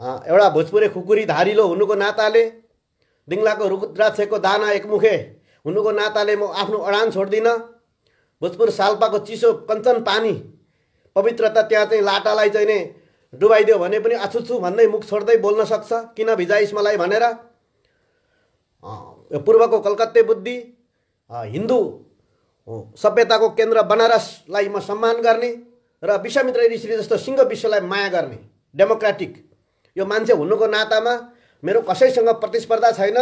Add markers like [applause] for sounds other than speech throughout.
एउटा भोजपुरे खुकुरी धारिलो हुनुको नाताले दिङ्लाको रुद्राक्षको दाना एकमुखे हुनुको नाताले म आफ्नो अडान छोड्दिनँ भोजपुर साल्पाको चिसो कञ्चन पानी पवित्रता त्यहाँ चाहिँ लाटालाई चाहिँ नै डुबाइदियो भने पनि आछुछु भन्दै मुख छोड्दै बोल्न सक्छ किन भिजाइस् मलाई भनेर पूर्वको कलकत्ते बुद्धि हिन्दू सभ्यताको केन्द्र बनारसलाई म सम्मान गर्ने र विश्वामित्र ऋषि जस्तो सिङ्ग विश्वलाई माया गर्ने डेमोक्रेटिक यो मान्छे हुनुको नातामा मेरो कसैसँग प्रतिस्पर्धा छैन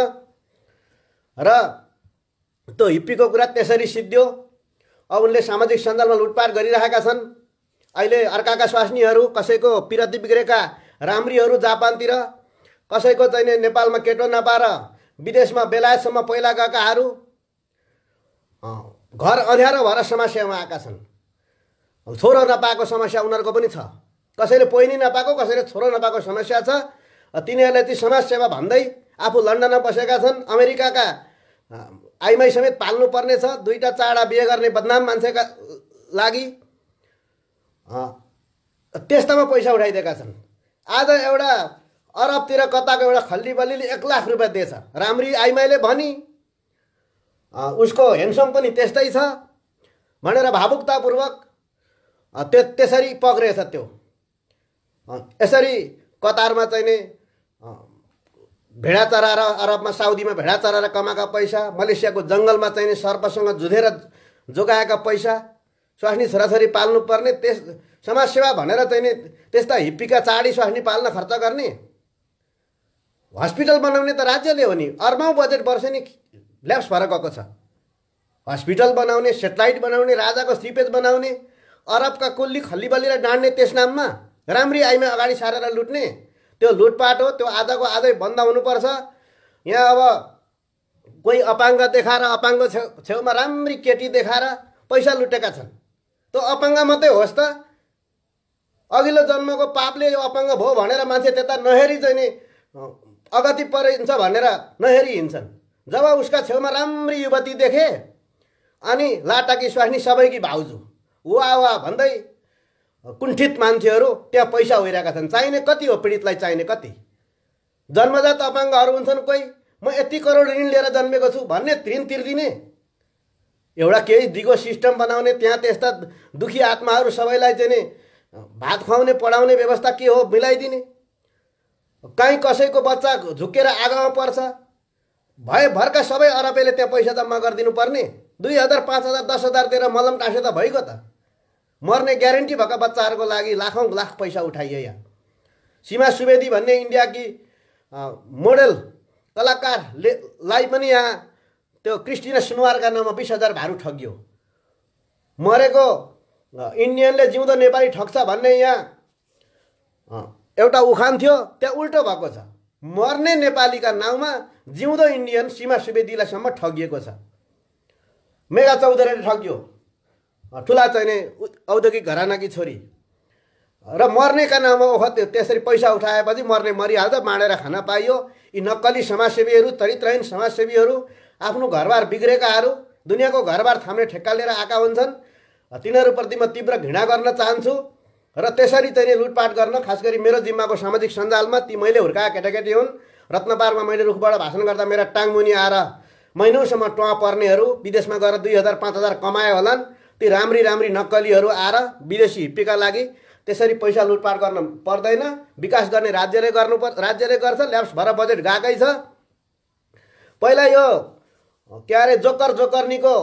र त्यो हिप्पीको कुरा त्यसरी सिद्धियो अब उनले सामाजिक सञ्जालमा लुटपाट गरिरहेका छन् अहिले अर्काका स्वास्नीहरू कसैको पिरती बिग्रेका राम्रीहरू जापानतिर कसैको चाहिँ नेपालमा केटो नपाएर विदेशमा बेलायतसम्म पहिला गएकाहरू घर अँध्यारो भएर समस्यामा आएका छन् छोरो नपाएको समस्या उनीहरूको पनि छ कसैले पहिनी नपाएको कसैले छोरो नपाएको समस्या छ तिनीहरूले ती समाजसेवा भन्दै आफू लन्डनमा बसेका छन् अमेरिकाका आइमाई समेत पाल्नुपर्ने छ दुईवटा चाडा बिहे गर्ने बदनाम मान्छेका लागि त्यस्तामा पैसा उठाइदिएका छन् आज एउटा अरबतिर कताको एउटा खल्ली बल्लीले एक लाख रुपियाँ दिएछ राम्री आइमाईले भनी उसको हेन्डसम पनि त्यस्तै छ भनेर भावुकतापूर्वक त्यो त्यसरी पक्रिएछ त्यो यसरी कतारमा चाहिँ नि भेडा चराएर अरबमा साउदीमा भेडा चराएर कमाएका पैसा मलेसियाको जङ्गलमा नि सर्पसँग जुधेर जोगाएका पैसा स्वास्नी छोराछोरी पाल्नुपर्ने त्यस समाजसेवा भनेर चाहिँ नि त्यस्ता हिप्पीका चाडी स्वास्नी पाल्न खर्च गर्ने हस्पिटल बनाउने त राज्यले हो नि अर्बौँ बजेट वर्ष नि ल्याप्स भएर गएको छ हस्पिटल बनाउने सेटेलाइट बनाउने राजाको सिपेज बनाउने अरबका कोल्ली बलिएर डाँड्ने त्यस नाममा राम्री आइमा अगाडि सारेर लुट्ने त्यो लुटपाट हो त्यो आधाको आधै बन्द हुनुपर्छ यहाँ अब कोही अपाङ्ग देखाएर अपाङ्ग छेउ छेउमा राम्री केटी देखाएर पैसा लुटेका छन् त्यो अपाङ्ग मात्रै होस् त अघिल्लो जन्मको पापले यो अपाङ्ग भयो भनेर मान्छे त्यता नहेरी चाहिँ नि अगति परिन्छ भनेर नहेरी हिँड्छन् जब उसका छेउमा राम्री युवती देखे अनि लाटाकी स्वास्नी सबैकी भाउजू वा वा भन्दै कुण्ठित मान्छेहरू त्यहाँ पैसा होइरहेका छन् चाहिने कति हो पीडितलाई चाहिने कति जन्मजात अपाङ्गहरू हुन्छन् कोही म यति करोड ऋण लिएर जन्मेको छु भन्ने ऋण तिर्दिने एउटा केही दिगो सिस्टम बनाउने त्यहाँ त्यस्ता दुखी आत्माहरू सबैलाई चाहिँ भात खुवाउने पढाउने व्यवस्था के हो मिलाइदिने कहीँ कसैको बच्चा झुकेर आगामा पर्छ भए भरका सबै अरबेले त्यहाँ पैसा जम्मा गरिदिनु पर्ने दुई हजार पाँच हजार दस हजार दिएर मलम टाँसे त भइगयो त मर्ने ग्यारेन्टी भएका बच्चाहरूको लागि लाखौँ लाख पैसा उठाइयो यहाँ सीमा सुवेदी भन्ने इन्डियाकी मोडल कलाकारले लाई पनि यहाँ त्यो क्रिस्टिना सुनवारका नाममा बिस हजार भारू ठगियो मरेको इन्डियनले जिउँदो नेपाली ठग्छ भन्ने यहाँ एउटा उखान थियो त्यहाँ उल्टो भएको छ मर्ने नेपालीका नाउँमा जिउँदो इन्डियन सीमा सुवेदीलाईसम्म ठगिएको छ मेगा चौधरीले ठगियो ठुला चाहिने औद्योगिक घरानाकी छोरी र मर्नेका नाममा त्यो त्यसरी पैसा उठाएपछि मर्ने मरिहाल्छ बाँडेर खान पाइयो यी नक्कली समाजसेवीहरू चरित्रहीन समाजसेवीहरू आफ्नो घरबार बिग्रेकाहरू दुनियाँको घरबार थाम्ने ठेक्का लिएर आएका हुन्छन् तिनीहरूप्रति म तीव्र घृणा गर्न चाहन्छु र त्यसरी चाहिँ लुटपाट गर्न खास गरी मेरो जिम्माको सामाजिक सञ्जालमा ती मैले हुर्काएका केटाकेटी हुन् रत्नपारमा मैले रुखबाट भाषण गर्दा मेरा टाङमुनि आएर महिनौसम्म टुवा पर्नेहरू विदेशमा गएर दुई हजार पाँच हजार कमायो होलान् ती राम्री राम्री नक्कलीहरू आएर विदेशी हिप्पीका लागि त्यसरी पैसा लुटपाट गर्न पर्दैन विकास गर्ने राज्यले गर्नु पर् राज्यले गर्छ ल्याप्स भएर बजेट गएकै छ पहिला यो के अरे जोकर जोकर्नीको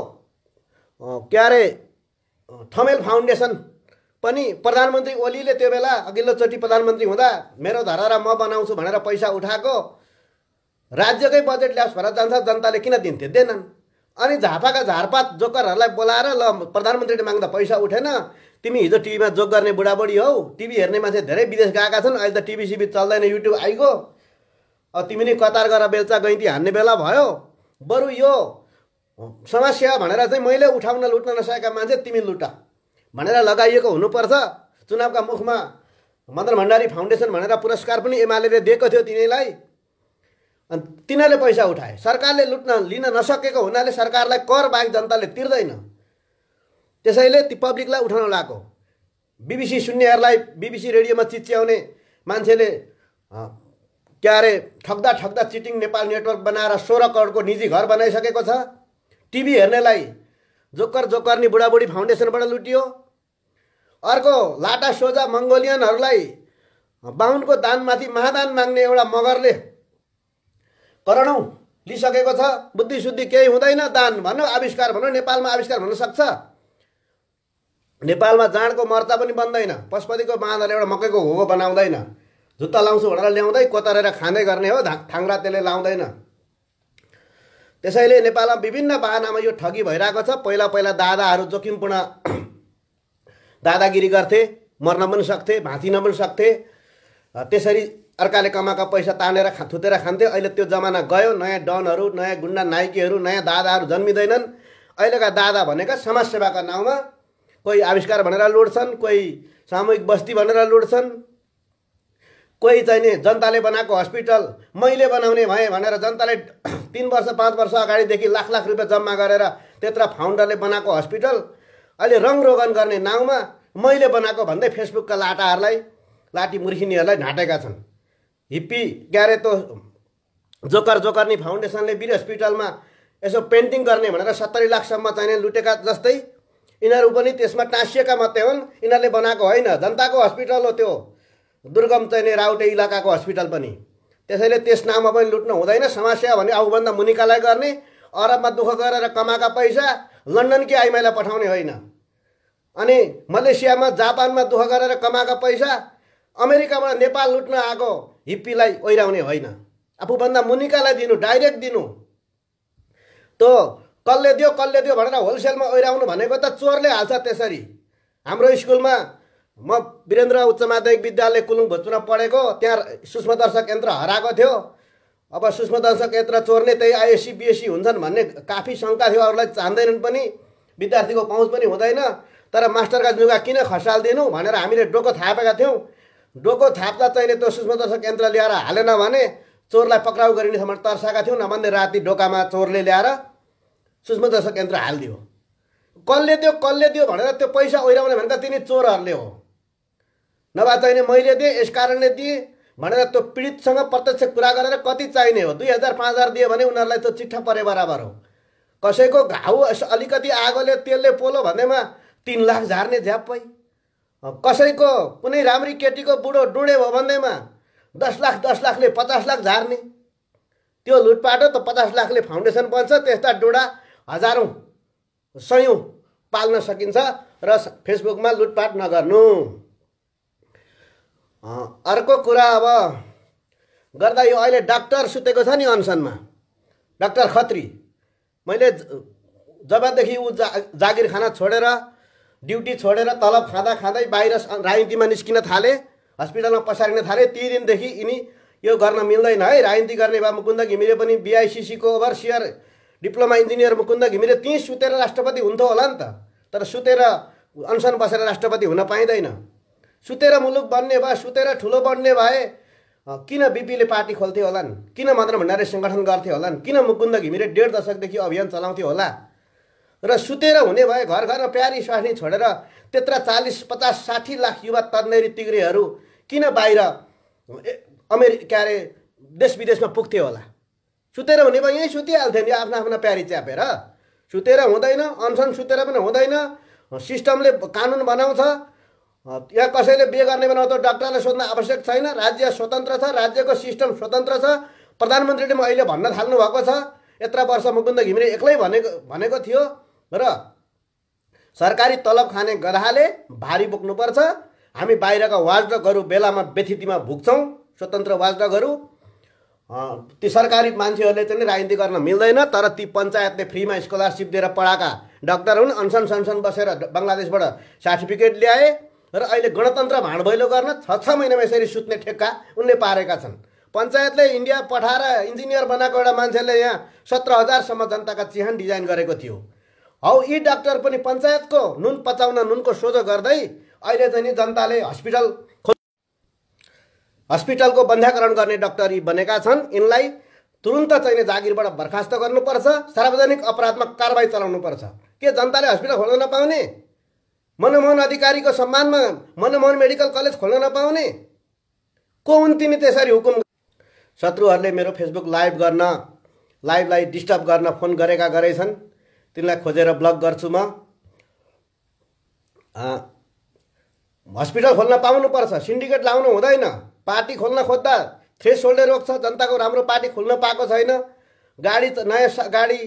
के अरे थमेल फाउन्डेसन पनि प्रधानमन्त्री ओलीले त्यो बेला अघिल्लोचोटि प्रधानमन्त्री हुँदा मेरो र म बनाउँछु भनेर पैसा उठाएको राज्यकै बजेट ल्याप्स भएर जान्छ जनताले किन दिन्थे देनन् अनि झापाका झारपात जोकरहरूलाई बोलाएर ल प्रधानमन्त्रीले माग्दा पैसा उठेन तिमी हिजो टिभीमा जोक गर्ने बुढाबुढी हौ टिभी हेर्ने मान्छे धेरै विदेश गएका छन् अहिले त टिभी सिभी चल्दैन युट्युब आइगयो अब तिमी नै कतार गरेर बेलचा गैँती हान्ने बेला भयो बरु यो समस्या भनेर चाहिँ मैले उठाउन लुट्न नसकेका मान्छे तिमी लुटा भनेर लगाइएको हुनुपर्छ चुनावका मुखमा मदन भण्डारी फाउन्डेसन भनेर पुरस्कार पनि एमाले दिएको थियो तिनीलाई अनि तिनीहरूले पैसा उठाए सरकारले लुट्न लिन नसकेको हुनाले सरकारलाई कर बाहेक जनताले तिर्दैन त्यसैले ती पब्लिकलाई उठाउन लगाएको बिबिसी सुन्नेहरूलाई बिबिसी रेडियोमा चिच्याउने मान्छेले के अरे ठग्दा ठग्दा चिटिङ नेपाल नेटवर्क बनाएर सोह्र करोडको निजी घर बनाइसकेको छ टिभी हेर्नेलाई जोकर जोकर्नी बुढाबुढी फाउन्डेसनबाट लुटियो अर्को लाटा सोझा मङ्गोलियनहरूलाई बाहुनको दानमाथि महादान माग्ने एउटा मगरले करोडौँ लिइसकेको छ बुद्धिशुद्धि केही हुँदैन दान भनौँ आविष्कार भनौँ नेपालमा आविष्कार हुन सक्छ नेपालमा जाँडको मर्चा पनि बन्दैन पशुपतिको बाँधले एउटा मकैको घोगो बनाउँदैन जुत्ता लाउँछु भनेर ल्याउँदै कोतरेर खाँदै गर्ने हो थाङ्रा त्यसले लाउँदैन त्यसैले नेपालमा विभिन्न बाहनामा यो ठगी भइरहेको छ पहिला पहिला दादाहरू जोखिमपूर्ण [clears throat] दादागिरी गर्थे मर्न पनि सक्थे भाँचिन पनि सक्थे त्यसरी अर्काले कमाएका पैसा तानेर खा थुतेर खान्थ्यो अहिले त्यो जमाना गयो नयाँ डनहरू नयाँ गुन्डा नाइकीहरू नयाँ दादाहरू जन्मिँदैनन् अहिलेका दादा भनेका समाजसेवाका नाउँमा कोही आविष्कार भनेर लुट्छन् कोही सामूहिक बस्ती भनेर लुट्छन् कोही चाहिँ नि जनताले बनाएको हस्पिटल मैले बनाउने भएँ भनेर जनताले [clears throat] तिन वर्ष पाँच वर्ष अगाडिदेखि लाख लाख रुपियाँ जम्मा गरेर त्यत्र फाउन्डरले बनाएको हस्पिटल अहिले रङरोगन गर्ने नाउँमा मैले बनाएको भन्दै फेसबुकका लाटाहरूलाई लाटी मुर्खिनीहरूलाई ढाँटेका छन् हिप्पी ग्यारेतो जोकर जोकर्नी फाउन्डेसनले वीर हस्पिटलमा यसो पेन्टिङ गर्ने भनेर सत्तरी लाखसम्म चाहिने लुटेका जस्तै यिनीहरू पनि त्यसमा टाँसिएका मात्रै हुन् यिनीहरूले बनाएको होइन जनताको हस्पिटल हो त्यो दुर्गम चाहिने राउटे इलाकाको हस्पिटल पनि त्यसैले त्यस नाममा पनि लुट्नु हुँदैन समस्या भने आउभन्दा मुनिकालाई गर्ने अरबमा दुःख गरेर कमाएका पैसा लन्डनकी आइमाईलाई पठाउने होइन अनि मलेसियामा जापानमा दुःख गरेर कमाएका पैसा अमेरिकाबाट नेपाल लुट्न आएको हिप्पीलाई ओहिराउने होइन आफूभन्दा मुनिकालाई दिनु डाइरेक्ट दिनु त कसले दियो कसले दियो भनेर होलसेलमा ओहिराउनु भनेको त चोरले हाल्छ त्यसरी हाम्रो स्कुलमा म वीरेन्द्र उच्च माध्यमिक विद्यालय कुलुङ भोजपुरमा पढेको त्यहाँ सूक्ष्म दर्शक यन्त्र हराएको थियो अब सूक्ष्म दर्शक यन्त्र चोर्ने त्यही आइएससी बिएससी हुन्छन् भन्ने काफी शङ्का थियो अरूलाई चाहँदैनन् पनि विद्यार्थीको पहुँच पनि हुँदैन तर मास्टरका जुगा किन खसालिदिनु भनेर हामीले डोको थापेका थियौँ डोको थाप्दा तैँले त्यो सूक्ष्मदर्शक यन्त्र ल्याएर हालेन भने चोरलाई पक्राउ गरिने समय तर्साएका थियौँ नभन्ने राति डोकामा चोरले ल्याएर सूक्ष्मदर्शक यन्त्र हालिदियो कसले दियो कसले दियो भनेर त्यो पैसा ओहिराउने भने त तिनी चोरहरूले हो नभए चाहिने मैले दिएँ यस कारणले दिएँ भनेर त्यो पीडितसँग प्रत्यक्ष कुरा गरेर कति चाहिने हो दुई हजार पाँच हजार दियो भने उनीहरूलाई त्यो चिठा परे बराबर हो कसैको घाउ अलिकति आगोले तेलले पोलो भन्दैमा तिन लाख झार्ने झ्याप्पै कसैको कुनै राम्री केटीको बुढो डुडे भयो भन्दैमा दस लाख दस लाखले पचास लाख झार्ने त्यो लुटपाटो त पचास लाखले फाउन्डेसन बन्छ त्यस्ता डुडा हजारौँ सयौँ पाल्न सकिन्छ र फेसबुकमा लुटपाट नगर्नु अर्को कुरा अब गर्दा यो अहिले डाक्टर सुतेको छ नि अनसनमा डाक्टर खत्री मैले जबदेखि ऊ जा जागिर खाना छोडेर ड्युटी छोडेर तलब खाँदा खाँदै बाहिर राजनीतिमा निस्किन थाले हस्पिटलमा पसारिन थाले ती दिनदेखि यिनी यो गर्न मिल्दैन है राजनीति गर्ने भए मुकुन्द घिमिरे पनि बिआइसिसीको overseer diploma engineer Mukunda Ghimire ती सुतेर राष्ट्रपति हुन्थ्यो होला नि त तर सुतेर अनसन बसेर राष्ट्रपति हुन पाइँदैन सुतेर मुलुक बन्ने भए सुतेर ठुलो बन्ने भए किन बिपीले पार्टी खोल्थ्यो होलान् किन मदन भण्डारी सङ्गठन गर्थ्यो होलान् किन मुकुन्द घिमिरे डेढ दशकदेखि अभियान चलाउँथ्यो होला र सुतेर हुने भए घर घरमा प्यारी स्वास्नी छोडेर त्यत्र चालिस पचास साठी लाख युवा तन्नेरी तिग्रेहरू किन बाहिर अमेरि के अरे देश विदेशमा पुग्थ्यो होला सुतेर हुने भए यहीँ सुतिहाल्थ्यो नि आफ्नो आफ्नो प्यारी च्यापेर सुतेर हुँदैन अनसन सुतेर पनि हुँदैन सिस्टमले कानुन बनाउँछ या कसैले बिहे गर्ने बनाउँछ त सोध्न आवश्यक छैन राज्य स्वतन्त्र छ राज्यको सिस्टम स्वतन्त्र छ प्रधानमन्त्रीले म अहिले भन्न थाल्नु भएको छ यत्र वर्ष मुकुन्द घिमिरे एक्लै भनेको भनेको थियो र सरकारी तलब खाने गधाले भारी बोक्नुपर्छ हामी बाहिरका वाजडकहरू बेलामा व्यथितिमा भुग्छौँ स्वतन्त्र वाजडकहरू ती सरकारी मान्छेहरूले चाहिँ राजनीति गर्न मिल्दैन तर ती पञ्चायतले फ्रीमा स्कलरसिप दिएर पढाएका डाक्टर हुन् अनसन सनसन बसेर बङ्गलादेशबाट सर्टिफिकेट ल्याए र अहिले गणतन्त्र भाँडभैलो गर्न छ छ महिनामा यसरी सुत्ने ठेक्का उनले पारेका छन् पञ्चायतले इन्डिया पठाएर इन्जिनियर बनाएको एउटा मान्छेले यहाँ सत्र हजारसम्म जनताका चिहान डिजाइन गरेको थियो हौ यी डाक्टर पनि पञ्चायतको नुन पचाउन नुनको सोझो गर्दै अहिले चाहिँ नि जनताले हस्पिटल हस्पिटलको बन्ध्याकरण गर्ने डाक्टर यी बनेका छन् यिनलाई तुरुन्त चाहिने जागिरबाट बर्खास्त गर्नुपर्छ सार्वजनिक अपराधमा कारवाही चलाउनुपर्छ के जनताले हस्पिटल खोल्न नपाउने मनमोहन अधिकारीको सम्मानमा मनमोहन मेडिकल कलेज खोल्न नपाउने को हुन् तिमी त्यसरी हुकुम शत्रुहरूले मेरो फेसबुक लाइभ गर्न लाइभलाई डिस्टर्ब गर्न फोन गरेका गरेछन् तिनलाई खोजेर ब्लक गर्छु म हस्पिटल खोल्न पाउनुपर्छ सिन्डिकेट लाउनु हुँदैन पार्टी खोल्न खोज्दा थ्रेस होल्डर रोक्छ जनताको राम्रो पार्टी खोल्न पाएको छैन गाडी नयाँ गाडी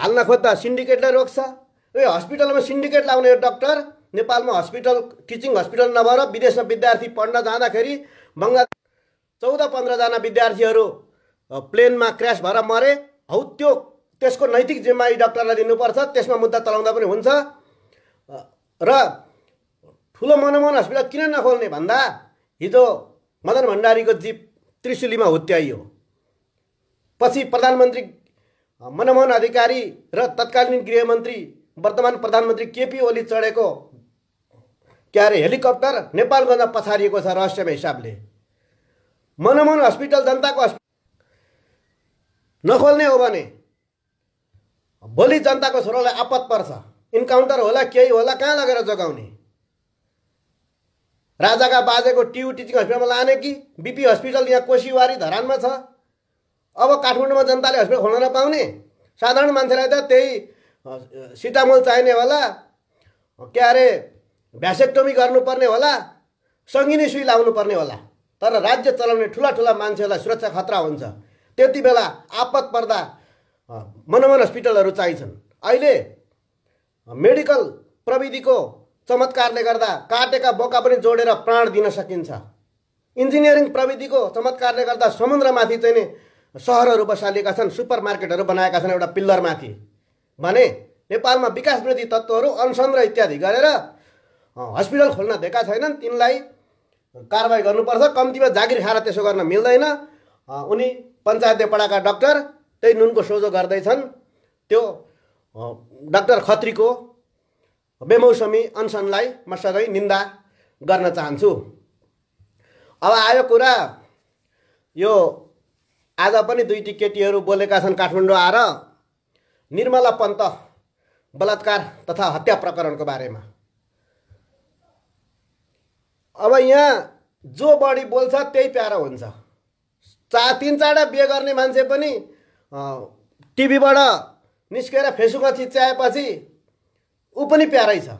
हाल्न खोज्दा सिन्डिकेटले रोक्छ ए हस्पिटलमा सिन्डिकेट लाउने यो डक्टर नेपालमा हस्पिटल टिचिङ हस्पिटल नभएर विदेशमा विद्यार्थी पढ्न जाँदाखेरि बङ्गाल चौध पन्ध्रजना विद्यार्थीहरू प्लेनमा क्रास भएर मरे हौ त्यो त्यसको नैतिक जिम्मेवारी डक्टरलाई दिनुपर्छ त्यसमा मुद्दा चलाउँदा पनि हुन्छ र ठुलो मनमोहन हस्पिटल किन नखोल्ने भन्दा हिजो मदन भण्डारीको जीव त्रिशुलीमा हुत्याइयो पछि प्रधानमन्त्री मनमोहन अधिकारी र तत्कालीन गृहमन्त्री वर्तमान प्रधानमन्त्री केपी ओली चढेको के अरे हेलिकप्टर नेपालगञ्ज पछारिएको छ रहस्यमा हिसाबले मनमोहन हस्पिटल जनताको हस्पिटल नखोल्ने हो भने भोलि जनताको छोरालाई आपत पर्छ इन्काउन्टर होला केही होला कहाँ लगेर जोगाउने राजाका बाजेको टियु टिचिङ हस्पिटलमा लाने कि बिपी हस्पिटल यहाँ कोसीवारी धरानमा छ अब काठमाडौँमा जनताले हस्पिटल खोल्न नपाउने साधारण मान्छेलाई त त्यही सिटामोल चाहिने होला के अरे भ्यासेक्टोमी गर्नुपर्ने होला सङ्गिनी सुई लाउनुपर्ने होला तर राज्य चलाउने ठुला ठुला मान्छेहरूलाई सुरक्षा खतरा हुन्छ त्यति बेला आपत पर्दा मनमन हस्पिटलहरू चाहिन्छन् अहिले मेडिकल प्रविधिको चमत्कारले गर्दा काटेका बोका पनि जोडेर प्राण दिन सकिन्छ इन्जिनियरिङ प्रविधिको चमत्कारले गर्दा समुद्रमाथि चाहिँ नि सहरहरू बसालिएका छन् सुपर मार्केटहरू बनाएका छन् एउटा पिल्लरमाथि भने नेपालमा विकास वृद्धि तत्त्वहरू अनसन र इत्यादि गरेर हस्पिटल खोल्न दिएका छैनन् तिनलाई कारवाही गर्नुपर्छ कम्तीमा जागिर खाएर त्यसो गर्न मिल्दैन उनी पञ्चायतले पढाएका डक्टर त्यही नुनको सोझो गर्दैछन् त्यो डाक्टर खत्रीको बेमौसमी अनसनलाई म सधैँ निन्दा गर्न चाहन्छु अब आयो कुरा यो आज पनि दुईटी केटीहरू बोलेका छन् काठमाडौँ आएर निर्मला पन्त बलात्कार तथा हत्या प्रकरणको बारेमा अब यहाँ जो बढी बोल्छ त्यही प्यारो हुन्छ चा तिन चारवटा बिहे गर्ने मान्छे पनि टिभीबाट निस्केर फेसबुकमा चिच्याएपछि ऊ पनि प्यारै छ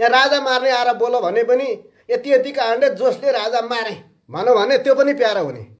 यहाँ राजा मार्ने आएर बोल भने पनि यति यति आण्डे जसले राजा मारे भनौँ भने त्यो पनि प्यारो हुने